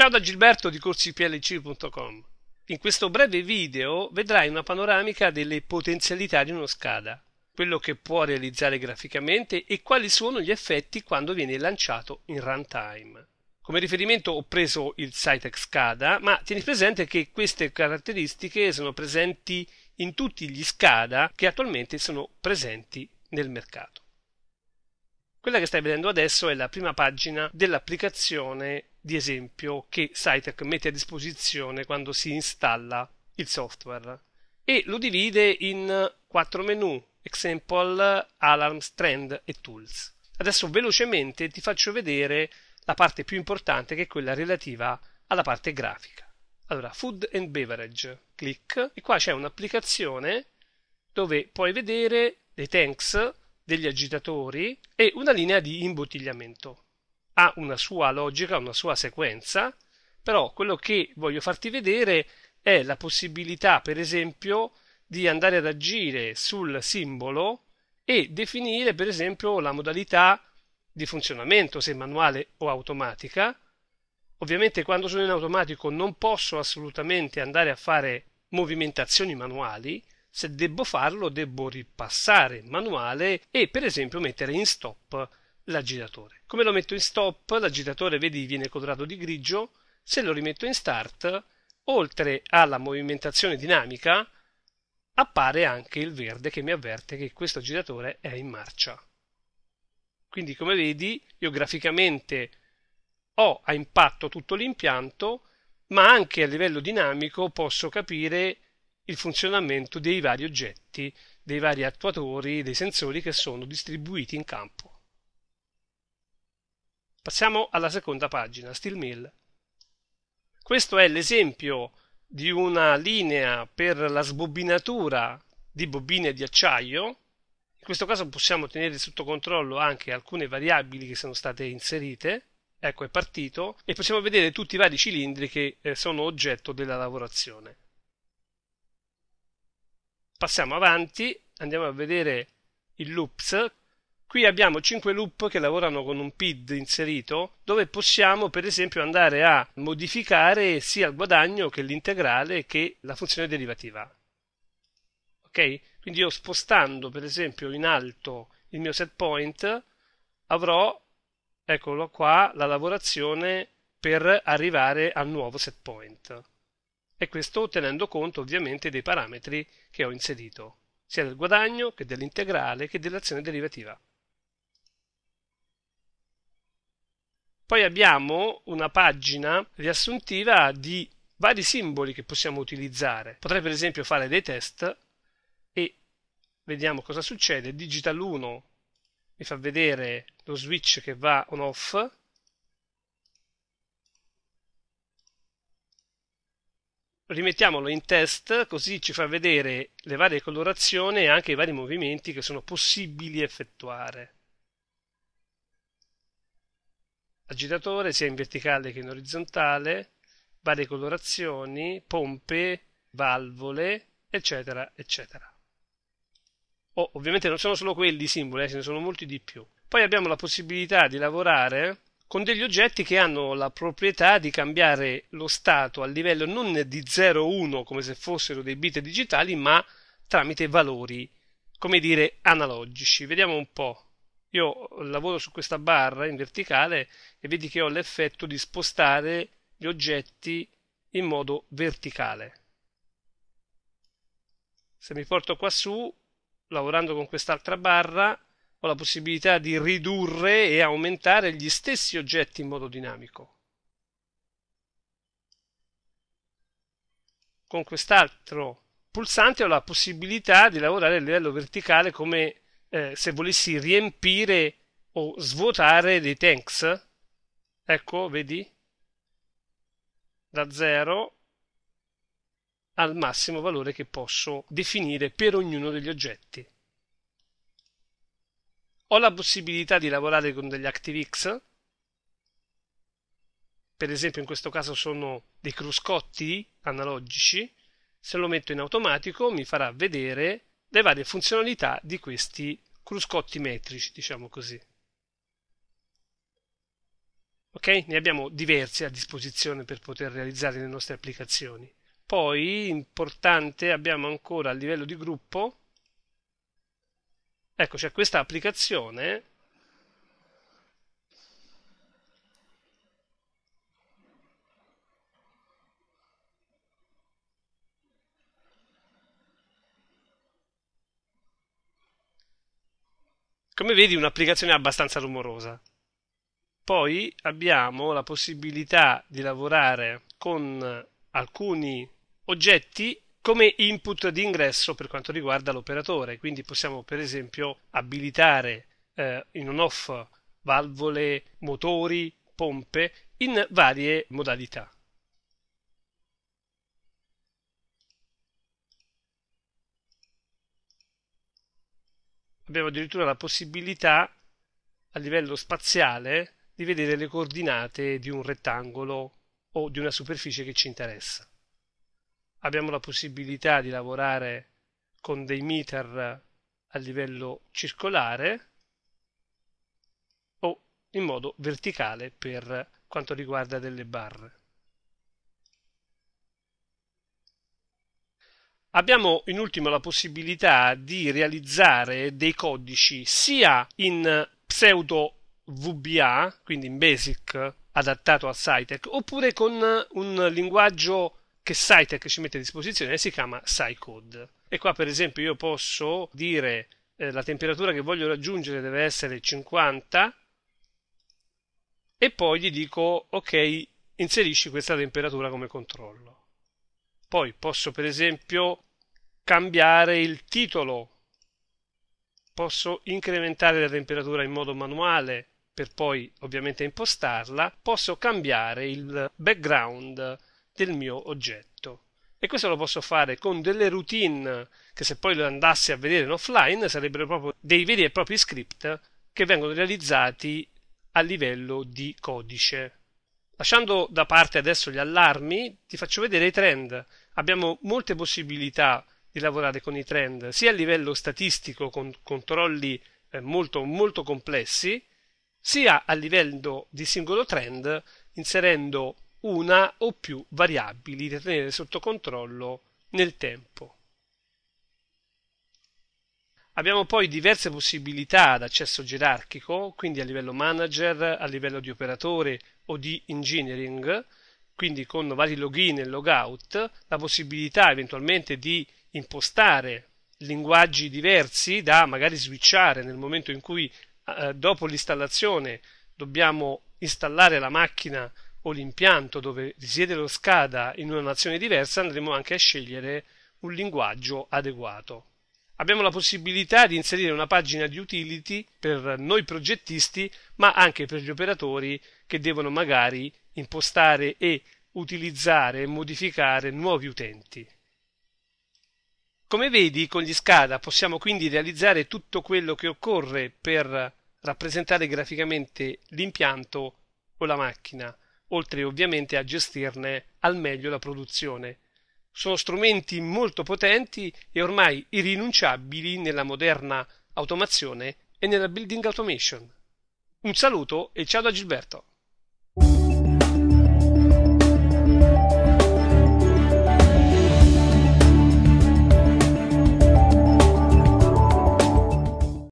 Ciao da Gilberto di corsiplc.com. In questo breve video vedrai una panoramica delle potenzialità di uno SCADA, quello che può realizzare graficamente e quali sono gli effetti quando viene lanciato in runtime. Come riferimento ho preso il Cytec SCADA, ma tieni presente che queste caratteristiche sono presenti in tutti gli SCADA che attualmente sono presenti nel mercato. Quella che stai vedendo adesso è la prima pagina dell'applicazione di esempio che Sitec mette a disposizione quando si installa il software e lo divide in quattro menu example, alarms, trend e tools. Adesso velocemente ti faccio vedere la parte più importante che è quella relativa alla parte grafica. Allora, food and beverage, clic e qua c'è un'applicazione dove puoi vedere dei tanks, degli agitatori e una linea di imbottigliamento ha una sua logica, una sua sequenza, però quello che voglio farti vedere è la possibilità, per esempio, di andare ad agire sul simbolo e definire, per esempio, la modalità di funzionamento, se manuale o automatica. Ovviamente quando sono in automatico non posso assolutamente andare a fare movimentazioni manuali, se devo farlo devo ripassare manuale e per esempio mettere in stop l'agitatore. Come lo metto in stop, l'agitatore vedi viene colorato di grigio, se lo rimetto in start, oltre alla movimentazione dinamica, appare anche il verde che mi avverte che questo agitatore è in marcia. Quindi come vedi io graficamente ho a impatto tutto l'impianto, ma anche a livello dinamico posso capire il funzionamento dei vari oggetti, dei vari attuatori, dei sensori che sono distribuiti in campo. Passiamo alla seconda pagina, Steel Mill. Questo è l'esempio di una linea per la sbobbinatura di bobine di acciaio. In questo caso possiamo tenere sotto controllo anche alcune variabili che sono state inserite. Ecco, è partito e possiamo vedere tutti i vari cilindri che eh, sono oggetto della lavorazione. Passiamo avanti, andiamo a vedere il loops Qui abbiamo 5 loop che lavorano con un PID inserito dove possiamo per esempio andare a modificare sia il guadagno che l'integrale che la funzione derivativa. Ok? Quindi io spostando per esempio in alto il mio set point avrò, eccolo qua, la lavorazione per arrivare al nuovo set point. E questo tenendo conto ovviamente dei parametri che ho inserito, sia del guadagno che dell'integrale che dell'azione derivativa. Poi abbiamo una pagina riassuntiva di vari simboli che possiamo utilizzare. Potrei per esempio fare dei test e vediamo cosa succede. Digital 1 mi fa vedere lo switch che va on off. Rimettiamolo in test così ci fa vedere le varie colorazioni e anche i vari movimenti che sono possibili effettuare. agitatore sia in verticale che in orizzontale, varie colorazioni, pompe, valvole, eccetera, eccetera. Oh, ovviamente non sono solo quelli i simboli, eh, ce ne sono molti di più. Poi abbiamo la possibilità di lavorare con degli oggetti che hanno la proprietà di cambiare lo stato a livello non di 0-1 come se fossero dei bit digitali, ma tramite valori, come dire, analogici. Vediamo un po' io lavoro su questa barra in verticale e vedi che ho l'effetto di spostare gli oggetti in modo verticale. Se mi porto qua su, lavorando con quest'altra barra, ho la possibilità di ridurre e aumentare gli stessi oggetti in modo dinamico. Con quest'altro pulsante ho la possibilità di lavorare a livello verticale come eh, se volessi riempire o svuotare dei tanks, ecco, vedi, da 0 al massimo valore che posso definire per ognuno degli oggetti. Ho la possibilità di lavorare con degli ActiveX, per esempio in questo caso sono dei cruscotti analogici, se lo metto in automatico mi farà vedere le varie funzionalità di questi cruscotti metrici, diciamo così. Ok? Ne abbiamo diversi a disposizione per poter realizzare le nostre applicazioni. Poi, importante, abbiamo ancora a livello di gruppo, ecco, c'è questa applicazione Come vedi un'applicazione abbastanza rumorosa. Poi abbiamo la possibilità di lavorare con alcuni oggetti come input di ingresso per quanto riguarda l'operatore, quindi possiamo per esempio abilitare eh, in on off valvole, motori, pompe in varie modalità. abbiamo addirittura la possibilità a livello spaziale di vedere le coordinate di un rettangolo o di una superficie che ci interessa. Abbiamo la possibilità di lavorare con dei meter a livello circolare o in modo verticale per quanto riguarda delle barre. abbiamo in ultimo la possibilità di realizzare dei codici sia in pseudo VBA, quindi in BASIC adattato a SciTech, oppure con un linguaggio che SciTech ci mette a disposizione, si chiama SciCode. E qua per esempio io posso dire eh, la temperatura che voglio raggiungere deve essere 50 e poi gli dico ok, inserisci questa temperatura come controllo. Poi posso per esempio cambiare il titolo, posso incrementare la temperatura in modo manuale per poi ovviamente impostarla, posso cambiare il background del mio oggetto. E questo lo posso fare con delle routine che se poi lo andassi a vedere in offline sarebbero proprio dei veri e propri script che vengono realizzati a livello di codice. Lasciando da parte adesso gli allarmi, ti faccio vedere i trend. Abbiamo molte possibilità di lavorare con i trend, sia a livello statistico con controlli eh, molto, molto complessi, sia a livello di singolo trend inserendo una o più variabili da tenere sotto controllo nel tempo. Abbiamo poi diverse possibilità d'accesso gerarchico, quindi a livello manager, a livello di operatore, o di engineering, quindi con vari login e logout, la possibilità eventualmente di impostare linguaggi diversi da magari switchare nel momento in cui eh, dopo l'installazione dobbiamo installare la macchina o l'impianto dove risiede lo SCADA in una nazione diversa, andremo anche a scegliere un linguaggio adeguato. Abbiamo la possibilità di inserire una pagina di utility per noi progettisti ma anche per gli operatori che devono magari impostare e utilizzare e modificare nuovi utenti. Come vedi, con gli SCADA possiamo quindi realizzare tutto quello che occorre per rappresentare graficamente l'impianto o la macchina, oltre ovviamente a gestirne al meglio la produzione. Sono strumenti molto potenti e ormai irrinunciabili nella moderna automazione e nella building automation. Un saluto e ciao da Gilberto.